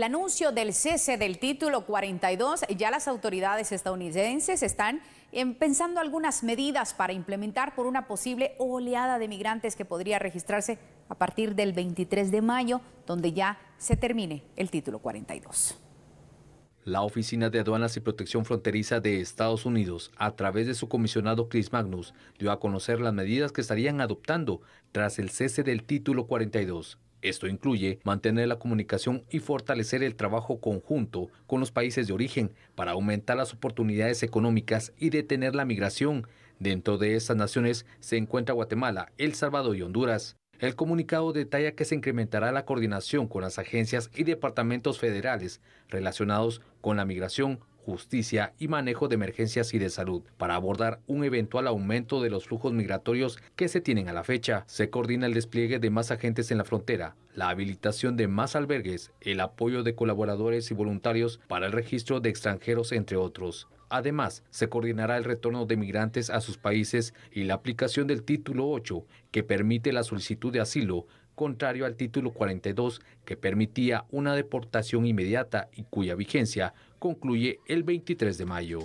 El anuncio del cese del título 42, ya las autoridades estadounidenses están em, pensando algunas medidas para implementar por una posible oleada de migrantes que podría registrarse a partir del 23 de mayo, donde ya se termine el título 42. La Oficina de Aduanas y Protección Fronteriza de Estados Unidos, a través de su comisionado Chris Magnus, dio a conocer las medidas que estarían adoptando tras el cese del título 42. Esto incluye mantener la comunicación y fortalecer el trabajo conjunto con los países de origen para aumentar las oportunidades económicas y detener la migración. Dentro de estas naciones se encuentra Guatemala, El Salvador y Honduras. El comunicado detalla que se incrementará la coordinación con las agencias y departamentos federales relacionados con la migración, justicia y manejo de emergencias y de salud para abordar un eventual aumento de los flujos migratorios que se tienen a la fecha. Se coordina el despliegue de más agentes en la frontera, la habilitación de más albergues, el apoyo de colaboradores y voluntarios para el registro de extranjeros, entre otros. Además, se coordinará el retorno de migrantes a sus países y la aplicación del título 8, que permite la solicitud de asilo contrario al título 42 que permitía una deportación inmediata y cuya vigencia concluye el 23 de mayo.